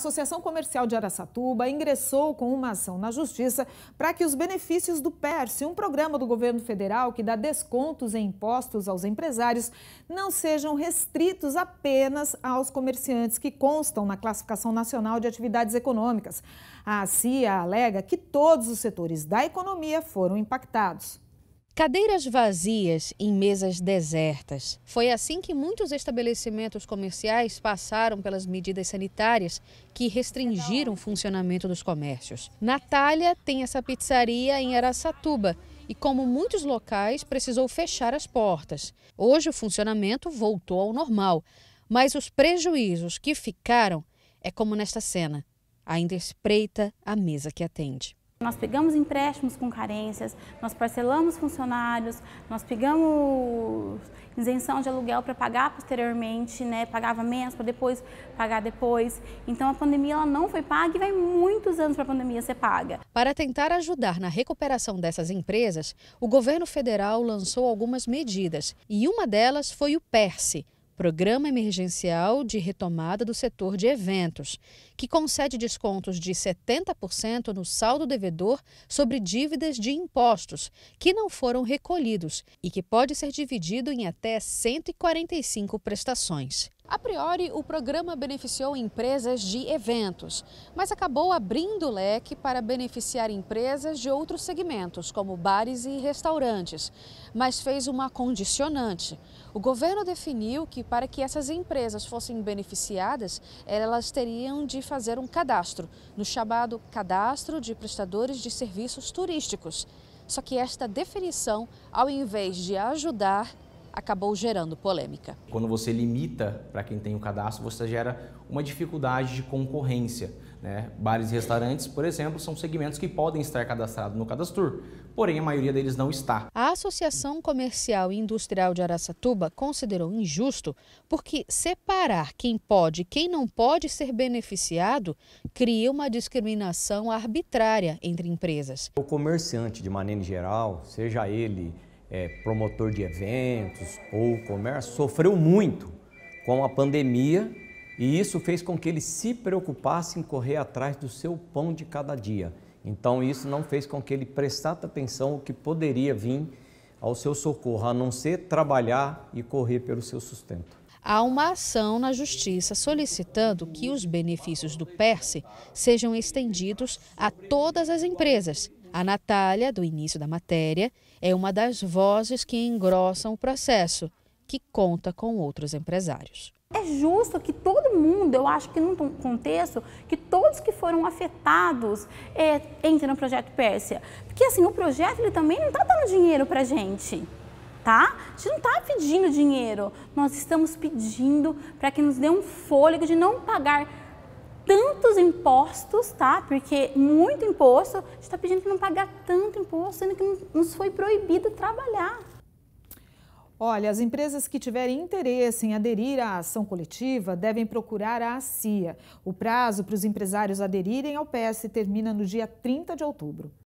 A Associação Comercial de Araçatuba ingressou com uma ação na Justiça para que os benefícios do PERSE, um programa do governo federal que dá descontos em impostos aos empresários, não sejam restritos apenas aos comerciantes que constam na Classificação Nacional de Atividades Econômicas. A CIA alega que todos os setores da economia foram impactados. Cadeiras vazias em mesas desertas. Foi assim que muitos estabelecimentos comerciais passaram pelas medidas sanitárias que restringiram o funcionamento dos comércios. Natália tem essa pizzaria em Araçatuba e, como muitos locais, precisou fechar as portas. Hoje o funcionamento voltou ao normal, mas os prejuízos que ficaram é como nesta cena: ainda espreita a mesa que atende. Nós pegamos empréstimos com carências, nós parcelamos funcionários, nós pegamos isenção de aluguel para pagar posteriormente, né? Pagava menos para depois pagar depois. Então a pandemia ela não foi paga e vai muitos anos para a pandemia ser paga. Para tentar ajudar na recuperação dessas empresas, o governo federal lançou algumas medidas e uma delas foi o PERSE, Programa Emergencial de Retomada do Setor de Eventos, que concede descontos de 70% no saldo devedor sobre dívidas de impostos que não foram recolhidos e que pode ser dividido em até 145 prestações. A priori, o programa beneficiou empresas de eventos, mas acabou abrindo o leque para beneficiar empresas de outros segmentos, como bares e restaurantes, mas fez uma condicionante. O governo definiu que, para que essas empresas fossem beneficiadas, elas teriam de fazer um cadastro, no chamado Cadastro de Prestadores de Serviços Turísticos. Só que esta definição, ao invés de ajudar, acabou gerando polêmica. Quando você limita para quem tem o cadastro, você gera uma dificuldade de concorrência. Né? Bares e restaurantes, por exemplo, são segmentos que podem estar cadastrados no Cadastur, porém a maioria deles não está. A Associação Comercial e Industrial de Araçatuba considerou injusto porque separar quem pode e quem não pode ser beneficiado cria uma discriminação arbitrária entre empresas. O comerciante, de maneira geral, seja ele é, promotor de eventos ou comércio, sofreu muito com a pandemia e isso fez com que ele se preocupasse em correr atrás do seu pão de cada dia. Então, isso não fez com que ele prestasse atenção o que poderia vir ao seu socorro, a não ser trabalhar e correr pelo seu sustento. Há uma ação na Justiça solicitando que os benefícios do PERSE sejam estendidos a todas as empresas a Natália, do início da matéria, é uma das vozes que engrossam o processo, que conta com outros empresários. É justo que todo mundo, eu acho que num contexto, que todos que foram afetados é, entrem no Projeto Pérsia. Porque assim, o projeto ele também não está dando dinheiro para gente tá? A gente não está pedindo dinheiro, nós estamos pedindo para que nos dê um fôlego de não pagar tantos impostos, tá? Porque muito imposto, a gente está pedindo para não pagar tanto imposto, sendo que nos foi proibido trabalhar. Olha, as empresas que tiverem interesse em aderir à ação coletiva devem procurar a CIA. O prazo para os empresários aderirem ao PS termina no dia 30 de outubro.